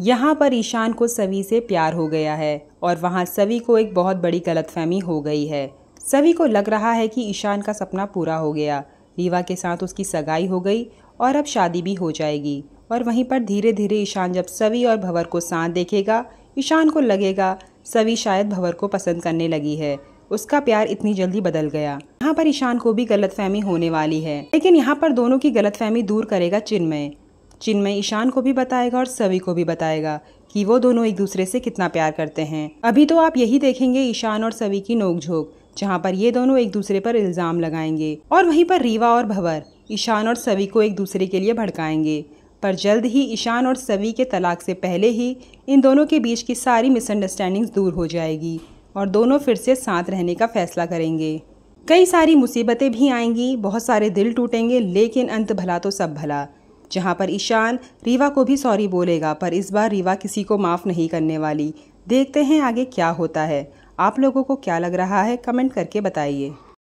यहाँ पर ईशान को सभी से प्यार हो गया है और वहाँ सभी को एक बहुत बड़ी गलतफहमी हो गई है सभी को लग रहा है कि ईशान का सपना पूरा हो गया रीवा के साथ उसकी सगाई हो गई और अब शादी भी हो जाएगी और वहीं पर धीरे धीरे ईशान जब सभी और भंवर को साथ देखेगा ईशान को लगेगा सभी शायद भंवर को पसंद करने लगी है उसका प्यार इतनी जल्दी बदल गया यहाँ पर ईशान को भी गलतफहमी होने वाली है लेकिन यहाँ पर दोनों की गलतफहमी दूर करेगा चिन्मय चिन्मय ईशान को भी बताएगा और सभी को भी बताएगा कि वो दोनों एक दूसरे से कितना प्यार करते हैं अभी तो आप यही देखेंगे ईशान और सभी की नोकझोंक जहाँ पर ये दोनों एक दूसरे पर इल्ज़ाम लगाएंगे और वहीं पर रीवा और भंवर ईशान और सभी को एक दूसरे के लिए भड़काएंगे पर जल्द ही ईशान और सवी के तलाक से पहले ही इन दोनों के बीच की सारी मिसअंडरस्टैंडिंग्स दूर हो जाएगी और दोनों फिर से साथ रहने का फैसला करेंगे कई सारी मुसीबतें भी आएंगी बहुत सारे दिल टूटेंगे लेकिन अंत भला तो सब भला जहां पर ईशान रीवा को भी सॉरी बोलेगा पर इस बार रीवा किसी को माफ़ नहीं करने वाली देखते हैं आगे क्या होता है आप लोगों को क्या लग रहा है कमेंट करके बताइए